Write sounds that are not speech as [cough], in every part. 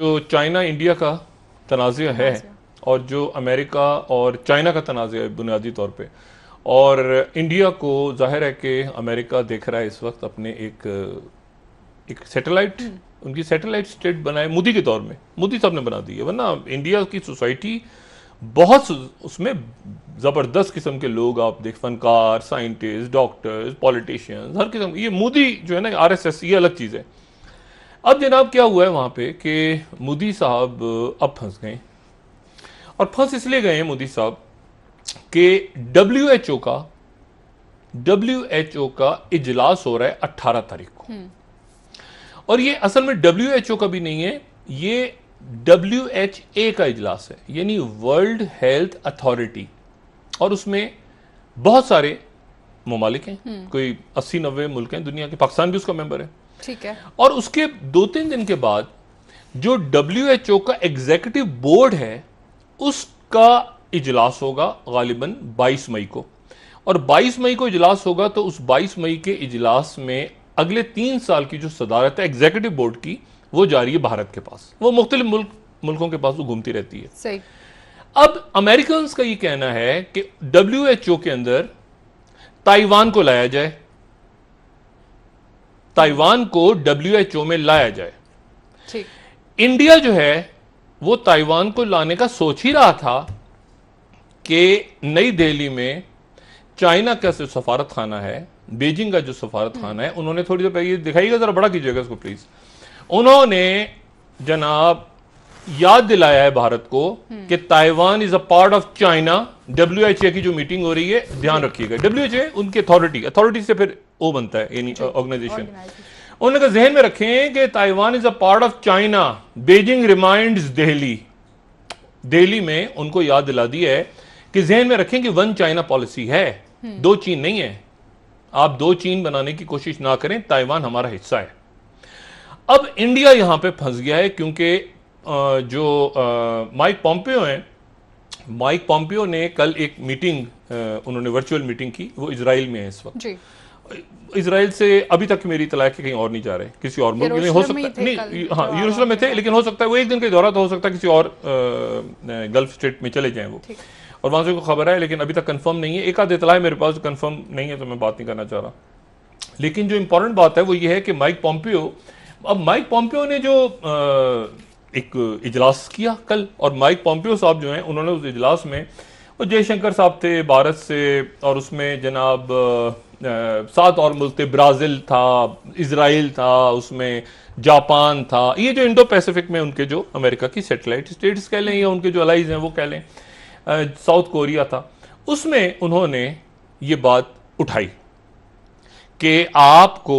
जो China India का तनाज़ है और जो अमेरिका और चाइना का तनाज़ है बुनियादी तौर पे और इंडिया को जाहिर है कि अमेरिका देख रहा है इस वक्त अपने एक एक सैटेलाइट हम्म। उनकी सैटेलाइट स्टेट बनाए मोदी के दौर में मोदी साहब ने बना दी है वरना इंडिया की सोसाइटी बहुत उसमें ज़बरदस्त किस्म के लोग आप देख फनकार साइंटिस्ट डॉक्टर्स पॉलिटिशियंस हर किस्म ये मोदी जो है ना आरएसएस ये अलग चीज़ है अब जनाब क्या हुआ है वहां पे कि मोदी साहब अब फंस गए और फंस इसलिए गए हैं मोदी साहब कि डब्ल्यू एच ओ का डब्ल्यू एच ओ का इजलास हो रहा है अट्ठारह तारीख को हम्म। और ये असल में डब्ल्यू एच ओ का भी नहीं है ये डब्ल्यू एच ए का इजलास है यानी वर्ल्ड हेल्थ अथॉरिटी और उसमें बहुत सारे ममालिक हैं हम्म। कोई अस्सी नब्बे मुल्क हैं दुनिया के पाकिस्तान भी उसका मेंबर है ठीक है और उसके दो तीन दिन के बाद जो डब्ल्यू एच ओ का एग्जीक्यूटिव बोर्ड है उसका इजलास होगा गालिबा 22 मई को और 22 मई को इजलास होगा तो उस 22 मई के इजलास में अगले तीन साल की जो सदारत है एग्जीक्यूटिव बोर्ड की वो जारी है भारत के पास वो मुख्तलि मुल्क मुल्कों के पास वो घूमती रहती है सही अब अमेरिकन का ये कहना है कि डब्ल्यू एच ओ के अंदर ताइवान को लाया जाए ताइवान को डब्ल्यूएचओ में लाया जाए ठीक इंडिया जो है वो ताइवान को लाने का सोच ही रहा था कि नई दिल्ली में चाइना का जो सफारत खाना है बीजिंग का जो सफारत खाना है उन्होंने थोड़ी देर पहले दिखाइएगा जरा बड़ा कीजिएगा इसको प्लीज उन्होंने जनाब याद दिलाया है भारत को हम्म। कि Taiwan is a part of China W की जो मीटिंग हो रही है ध्यान रखिएगा डब्ल्यू उनकी अथॉरिटी अथॉरिटी से फिर ओ बनता है यानी ऑर्गेनाइजेशन उन्होंने कहा जहन में रखें कि Taiwan is a part of China Beijing remind Delhi Delhi में उनको याद दिला दी है कि जहन में रखें कि वन चाइना पॉलिसी है हम्म। दो चीन नहीं है आप दो चीन बनाने की कोशिश ना करें ताइवान हमारा हिस्सा है अब इंडिया यहां पे फंस गया है क्योंकि जो माइक पॉम्पियो हैं माइक पॉम्पियो ने कल एक मीटिंग उन्होंने वर्चुअल मीटिंग की वो इसराइल में है इस वक्त इसराइल से अभी तक मेरी तलाक के कहीं और नहीं जा रहे किसी और मुल्क हो सकता नहीं हाँ यूरोशलम में थे लेकिन हो सकता है वो एक दिन का दौरा तो हो सकता है किसी और गल्फ स्टेट में चले जाए वो और वहाँ से कोई खबर है लेकिन अभी तक कंफर्म नहीं है एक आध इतला है मेरे पास कंफर्म नहीं है तो मैं बात नहीं करना चाह रहा लेकिन जो इम्पोर्टेंट बात है वो ये है कि माइक पॉम्पियो अब माइक पॉम्पियो ने जो एक इजलास किया कल और माइक पॉम्पियो साहब जो हैं उन्होंने उस इजलास में वो जयशंकर साहब थे भारत से और उसमें जनाब सात और मुल्क थे ब्राज़ील था इसराइल था उसमें जापान था ये जो इंडो पैसिफिक में उनके जो अमेरिका की सेटेलाइट स्टेट्स कह लें या उनके जो अलाइज हैं वो कह लें साउथ कोरिया था उसमें उन्होंने ये बात उठाई कि आपको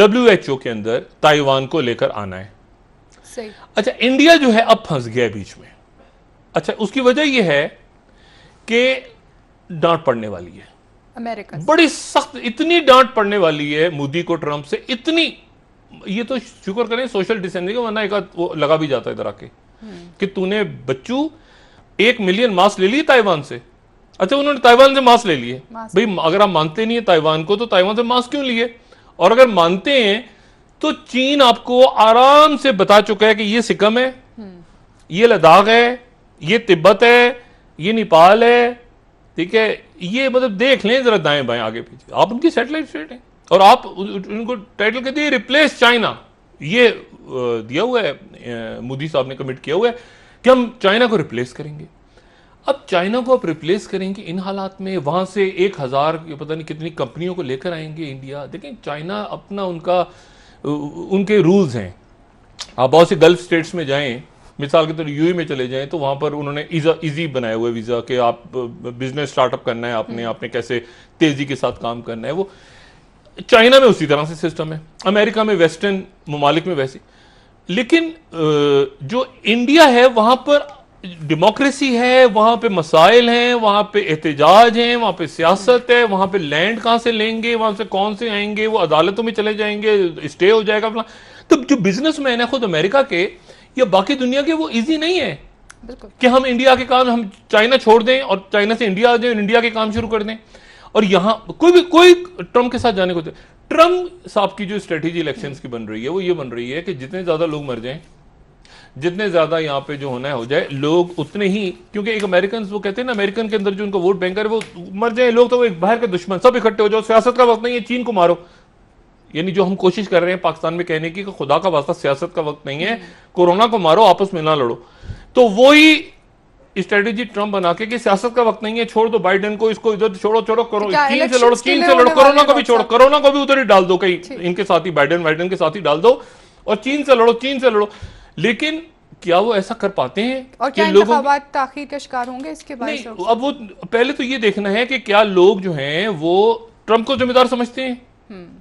डब्ल्यू एच ओ के अंदर ताइवान को लेकर आना है सही। अच्छा इंडिया जो है अब फंस गया बीच में अच्छा उसकी वजह यह है कि डांट पड़ने वाली है अमेरिका बड़ी सख्त इतनी डांट पड़ने वाली है मोदी को ट्रंप से इतनी ये तो शुक्र करें सोशल डिस्टेंसिंग वरना एक वो लगा भी जाता है इधर आके हम्म। कि तूने बच्चू एक मिलियन मास्क ले लिए ताइवान से अच्छा उन्होंने ताइवान से मास्क ले लिए भाई अगर आप मानते नहीं है ताइवान को तो ताइवान से मास्क क्यों लिए और अगर मानते हैं तो चीन आपको आराम से बता चुका है कि ये सिक्किम है हम्म। ये लद्दाख है ये तिब्बत है ये नेपाल है ठीक है ये मतलब देख लें जरा दाएं बाएं आगे पीछे आप उनकी सेटेलाइट स्टेट हैं और आप उनको टाइटल कहते हैं रिप्लेस चाइना ये दिया हुआ है मोदी साहब ने कमिट किया हुआ है कि हम चाइना को रिप्लेस करेंगे अब चाइना को आप रिप्लेस करेंगे इन हालात में वहां से एक हज़ार पता नहीं कितनी कंपनियों को लेकर आएंगे इंडिया देखें चाइना अपना उनका उनके रूल्स हैं आप बहुत से गल्फ स्टेट्स में जाएं मिसाल के तौर तो में चले जाएं तो वहाँ पर उन्होंने ईजी बनाए हुए वीज़ा कि आप बिजनेस स्टार्टअप करना है आपने हम्म। आपने कैसे तेज़ी के साथ काम करना है वो चाइना में उसी तरह से सिस्टम है अमेरिका में वेस्टर्न ममालिक में वैसी लेकिन जो इंडिया है वहाँ पर डेमोक्रेसी है वहाँ पे मसाइल हैं वहाँ पे एहतजाज हैं वहाँ पे सियासत है वहाँ पे लैंड कहाँ से लेंगे वहाँ से कौन से आएंगे वो अदालतों में चले जाएंगे स्टे हो जाएगा अपना तो जो बिजनेसमैन है खुद अमेरिका के या बाकी दुनिया के वो ईजी नहीं है कि हम इंडिया के काम हम चाइना छोड़ दें और चाइना से इंडिया आ जाए इंडिया के काम शुरू कर दें और यहां कोई भी कोई ट्रम्प के साथ जाने को ट्रंप साहब की जो स्ट्रेटेजी इलेक्शन की बन रही है वो ये बन रही है कि जितने ज्यादा लोग मर जाए जितने ज्यादा यहाँ पे जो होना है हो जाए लोग उतने ही क्योंकि एक अमेरिकन वो कहते हैं ना अमेरिकन के अंदर जो उनका वोट बैंक है वो मर जाए लोग तो वो एक बाहर के दुश्मन सब इकट्ठे हो जाओ सियासत का वक्त नहीं है चीन को मारो यानी जो हम कोशिश कर रहे हैं पाकिस्तान में कहने की कि खुदा का वास्ता सियासत का वक्त नहीं है कोरोना को मारो आपस में ना लड़ो तो वही स्ट्रेटेजी ट्रंप बना के कि सियासत का वक्त नहीं है छोड़ दो बाइडेन को इसको इधर छोड़ो छोड़ो करो चीन से लड़ो चीन से लड़ो कोरोना को भी छोड़ो कोरोना को भी उधर ही डाल दो कहीं इनके साथ ही बाइडन बाइडन के साथ ही डाल दो और चीन से लड़ो चीन से लड़ो लेकिन क्या वो ऐसा कर पाते हैं और क्या लोग ताखिर के शिकार होंगे इसके बारे में अब वो पहले तो ये देखना है कि क्या लोग जो हैं वो ट्रंप को जिम्मेदार समझते हैं हम्म।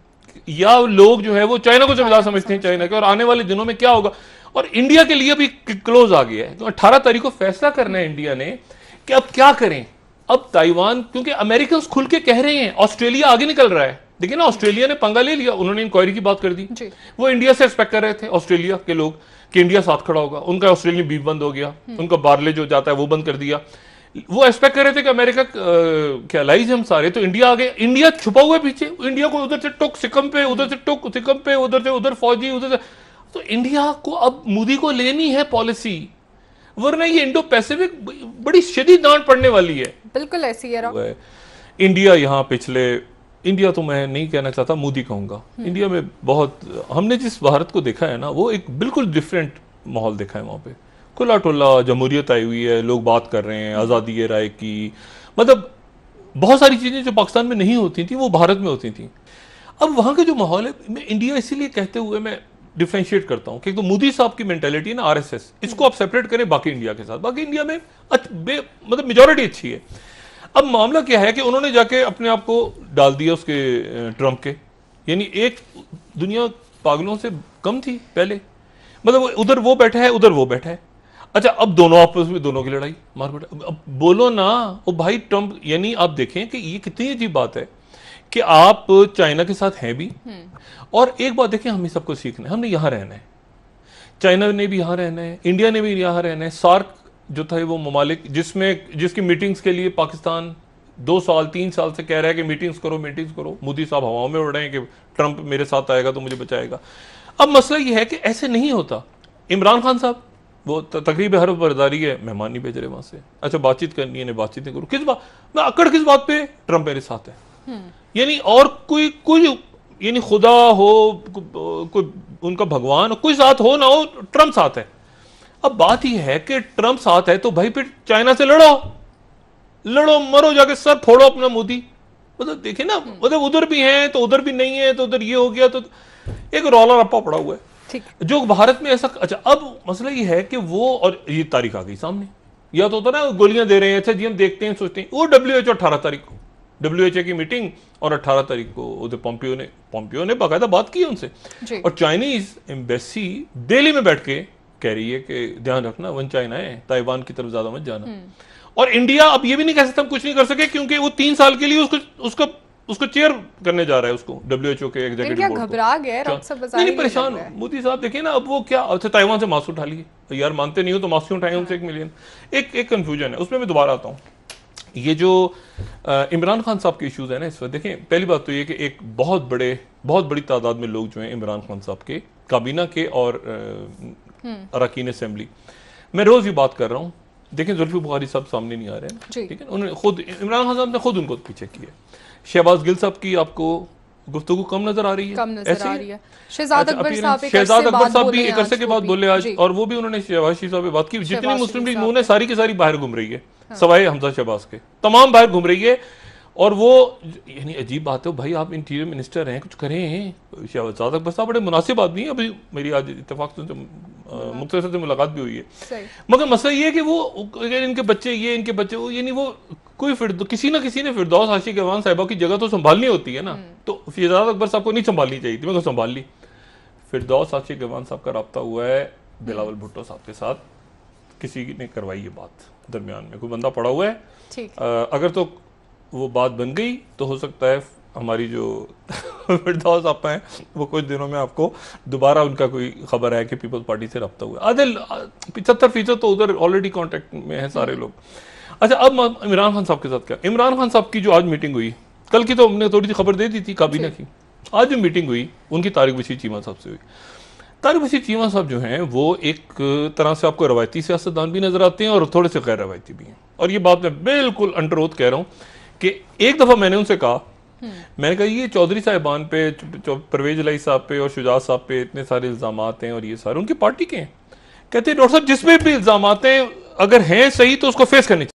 या लोग जो है वो चाइना को जिम्मेदार समझते हैं चाइना के और आने वाले दिनों में क्या होगा और इंडिया के लिए भी क्लोज आ गया है तो अठारह तारीख को फैसला करना है इंडिया ने कि अब क्या करें अब ताइवान क्योंकि अमेरिकन खुल के कह रहे हैं ऑस्ट्रेलिया आगे निकल रहा है देखिए ना ऑस्ट्रेलिया ने पंगा ले लिया उन्होंने इंक्वायरी की बात कर दी वो इंडिया से एक्सपेक्ट कर रहे थे ऑस्ट्रेलिया के लोग कि इंडिया साथ खड़ा होगा उनका ऑस्ट्रेलिया बीफ बंद हो गया हम्म। उनका बार्ले जो जाता है वो बंद कर दिया वो एक्सपेक्ट कर रहे थे कि अमेरिका क्या लाइज हम सारे तो इंडिया आ गए इंडिया छुपा हुआ पीछे इंडिया को उधर से टुक सिकम पे उधर से टुक सिकम पे उधर से उधर फौजी उधर से तो इंडिया को अब मोदी को लेनी है पॉलिसी वरना ये इंडो पैसिफिक बड़ी शदी दान पड़ने वाली है बिल्कुल ऐसी है इंडिया यहाँ पिछले इंडिया तो मैं नहीं कहना चाहता मोदी कहूंगा इंडिया हम्म। में बहुत हमने जिस भारत को देखा है ना वो एक बिल्कुल डिफरेंट माहौल देखा है वहां पे खुला टुल्ला जमहूरियत आई हुई है लोग बात कर रहे हैं आज़ादी राय की मतलब बहुत सारी चीज़ें जो पाकिस्तान में नहीं होती थी वो भारत में होती थी अब वहाँ का जो माहौल है मैं इंडिया इसीलिए कहते हुए मैं डिफ्रेंशिएट करता हूँ कि तो मोदी साहब की मैंटेलिटी है ना आर इसको आप सेपरेट करें बाकी इंडिया के साथ बाकी इंडिया में मतलब मेजोरिटी अच्छी है अब मामला क्या है कि उन्होंने जाके अपने आप को डाल दिया उसके ट्रंप के यानी एक दुनिया पागलों से कम थी पहले मतलब उधर वो बैठा है उधर वो बैठा है अच्छा अब दोनों आपस में दोनों की लड़ाई मार बैठे अब, बोलो ना वो भाई ट्रंप यानी आप देखें कि ये कितनी अजीब बात है कि आप चाइना के साथ हैं भी हम्म। और एक बात देखें हमें सबको सीखना है हमने यहाँ रहना है चाइना ने भी यहाँ रहना है इंडिया ने भी यहाँ रहना है सार्क जो था वो ममालिक जिसमें जिसकी मीटिंग्स के लिए पाकिस्तान दो साल तीन साल से कह रहा है कि मीटिंग्स करो मीटिंग्स करो मोदी साहब हवाओं में उड़ रहे हैं कि ट्रंप मेरे साथ आएगा तो मुझे बचाएगा अब मसला यह है कि ऐसे नहीं होता इमरान खान साहब वो तकरीब हर बरदारी है मेहमान नहीं भेज रहे वहां से अच्छा बातचीत करनी है बातचीत नहीं करूँ किस बात मैं अकड़ किस बात पे ट्रंप मेरे साथ है हम्म। यानी और कोई कोई यानी खुदा हो कोई उनका भगवान कोई साथ हो ना हो ट्रम्प साथ है अब बात यह है कि ट्रम्प साथ है तो भाई फिर चाइना से लड़ो लड़ो मरो जाके सर फोड़ो अपना मोदी मतलब देखे ना हम्म। मतलब उधर भी हैं तो उधर भी नहीं है तो उधर ये हो गया तो एक रौला रप्पा पड़ा हुआ है जो भारत में ऐसा अच्छा अब मसला ये है कि वो और ये तारीख आ गई सामने या तो होता ना गोलियां दे रहे हैं अच्छा जी हम देखते हैं सोचते हैं वो डब्ल्यू एच अठारह तारीख को डब्ल्यू एच ए की मीटिंग और अठारह तारीख को उधर पोम्पियो ने पोम्पियो ने बाकायदा बात की उनसे और चाइनीज एम्बेसी दिल्ली में बैठ के कह रही है कि ध्यान रखना वन चाइना है ताइवान की तरफ ज्यादा मत जाना हम्म। और इंडिया अब ये भी नहीं कह सकता हम कुछ नहीं कर सके क्योंकि वो तीन साल के लिए उसको उसका उसको चेयर करने जा रहा है उसको डब्ल्यूएचओ के एग्जीक्यूटिव बोर्ड घबरा गए नहीं परेशान मोदी साहब देखिए ना अब वो क्या अच्छा ताइवान से मास्क उठा लिए यार मानते नहीं हो तो मास्क उठाए उनसे हाँ। एक मिलियन एक एक कंफ्यूजन है उसमें मैं दोबारा आता हूँ ये जो इमरान खान साहब के इश्यूज है ना इस वक्त देखें पहली बात तो ये कि एक बहुत बड़े बहुत बड़ी तादाद में लोग जो हैं इमरान खान साहब के काबीना के और हम्म। अरकान असम्बली मैं रोज़ ये बात कर रहा हूँ देखें जुल्फी बुखारी साहब सामने नहीं आ रहे हैं ठीक है उन्होंने खुद इमरान खान साहब ने खुद उनको पीछे किया शहबाज गिल साहब की आपको गुफ्तु कम नजर आ रही है कम नजर आ रही है शहजाद अच्छा, अकबर साहब शहजाद अकबर साहब भी एक अरसे के बाद बोले आज और वो भी उन्होंने शहबाज शरीफ साहब बात की जितनी मुस्लिम लीग नून है सारी की सारी बाहर घूम रही है सवाए हमजा शहबाज के तमाम बाहर घूम रही है और वो यानी अजीब बात है भाई आप इंटीरियर मिनिस्टर हैं कुछ करें शहबाज अकबर साहब बड़े मुनासिब आदमी है अभी मेरी आज इतफाक से मुख्तर से मुलाकात भी हुई है मगर मसला ये है कि वो इनके बच्चे ये इनके बच्चे वो यानी वो कोई फिर किसी ना किसी ने फिरदौस आशिक अवान साहिबा की जगह तो संभालनी होती है ना हम्म। तो शहजाद अकबर साहब को नहीं संभालनी चाहिए थी मैं तो संभाल ली फिरदौस आशिक अवान साहब का रबता हुआ है बिलावल हम्म। भुट्टो साहब के साथ किसी ने करवाई ये बात दरमियान में कोई बंदा पड़ा हुआ है आ, अगर तो वो बात बन गई तो हो सकता है हमारी जो [laughs] फिरदौस आप हैं वो कुछ दिनों में आपको दोबारा उनका कोई खबर है कि पीपल्स पार्टी से रब्ता हुआ आदिल पिछहत्तर फीसद तो उधर ऑलरेडी कॉन्टेक्ट में हैं सारे लोग अच्छा अब इमरान खान साहब के साथ क्या इमरान खान साहब की जो आज मीटिंग हुई कल की तो हमने थोड़ी सी खबर दे दी थी काबीना की आज जो मीटिंग हुई उनकी तारिक बशीर चीमा साहब से हुई तारिक बशीर चीमा साहब जो हैं वो एक तरह से आपको रवायती सियासतदान भी नज़र आते हैं और थोड़े से गैर रवायती भी हैं और ये बात मैं बिल्कुल अंडर ओथ कह रहा हूँ कि एक दफ़ा मैंने उनसे कहा हम्म। मैंने कहा ये चौधरी साहिबान पे परवेज लाई साहब पे और शुजात साहब पे इतने सारे इल्ज़ाम हैं और ये सारे उनकी पार्टी के हैं कहते हैं डॉक्टर साहब जिसमें भी इल्ज़ाम हैं अगर हैं सही तो उसको फेस करनी चाहिए